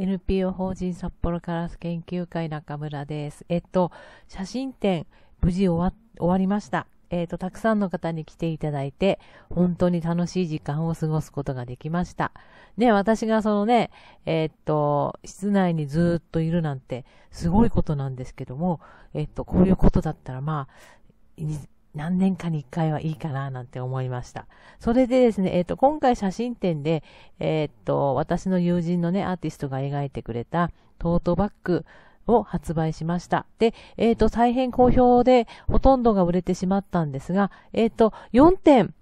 NPO 法人札幌カラス研究会中村です。えっと、写真展、無事終わ終わりました。えっと、たくさんの方に来ていただいて、本当に楽しい時間を過ごすことができました。ね、私がそのね、えっと、室内にずっといるなんて、すごいことなんですけども、えっと、こういうことだったら、まあ、何年かに1回はいいかななんて思いました。それでですね、えっ、ー、と、今回写真展で、えっ、ー、と、私の友人のね、アーティストが描いてくれたトートバッグを発売しました。で、えっ、ー、と、大変好評で、ほとんどが売れてしまったんですが、えっ、と、4点、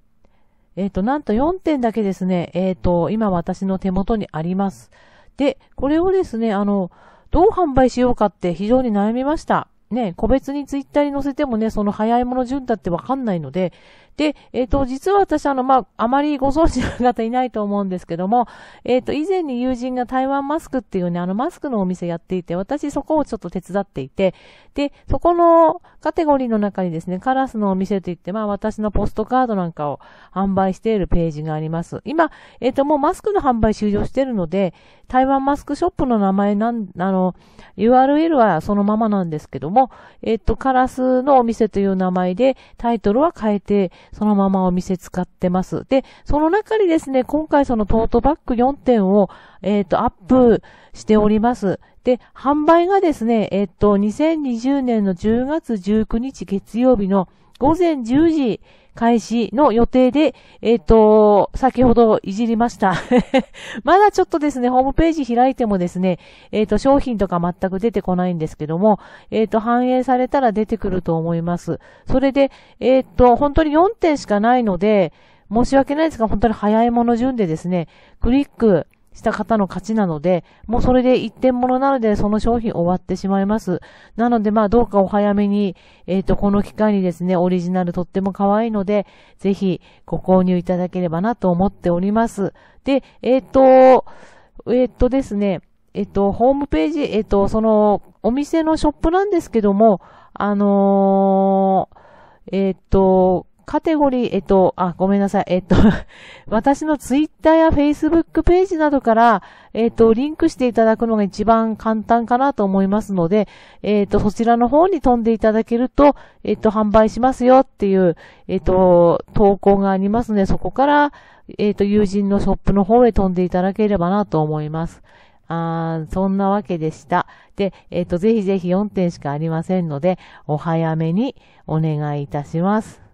えっ、と、なんと4点だけですね、えっ、と、今私の手元にあります。で、これをですね、あの、どう販売しようかって非常に悩みました。ね、個別にツイッターに載せてもね、その早いもの順だってわかんないので、で、えっ、ー、と、実は私、あの、まあ、あまりご存知の方いないと思うんですけども、えっ、ー、と、以前に友人が台湾マスクっていうね、あの、マスクのお店やっていて、私そこをちょっと手伝っていて、で、そこのカテゴリーの中にですね、カラスのお店といって、まあ、私のポストカードなんかを販売しているページがあります。今、えっ、ー、と、もうマスクの販売終了しているので、台湾マスクショップの名前なん、あの、URL はそのままなんですけども、えっ、と、カラスのお店という名前で、タイトルは変えて、そのままお店使ってます。で、その中にですね、今回そのトートバッグ4点を、えっ、ー、と、アップしております。で、販売がですね、えっ、ー、と、2020年の10月19日月曜日の午前10時開始の予定で、えっ、ー、と、先ほどいじりました。まだちょっとですね、ホームページ開いてもですね、えっ、ー、と、商品とか全く出てこないんですけども、えっ、ー、と、反映されたら出てくると思います。それで、えっ、と、本当に4点しかないので、申し訳ないですが、本当に早いもの順でですね、クリック、した方の勝ちなので、もうそれで1点ものなので、その商品終わってしまいます。なので、まあ、どうかお早めに、えっ、ー、と、この機会にですね、オリジナルとっても可愛いので、ぜひご購入いただければなと思っております。で、えっ、ー、と、えっ、ー、とですね、えっ、と、ホームページ、えっ、と、その、お店のショップなんですけども、あのえっ、と、カテゴリー、えっと、あ、ごめんなさい、えっと、私のツイッターやフェイスブックページなどから、えっと、リンクしていただくのが一番簡単かなと思いますので、えっと、そちらの方に飛んでいただけると、えっと、販売しますよっていう、えっと、投稿がありますので、そこから、えっと、友人のショップの方へ飛んでいただければなと思います。あそんなわけでした。で、えっ、ー、と、ぜひぜひ4点しかありませんので、お早めにお願いいたします。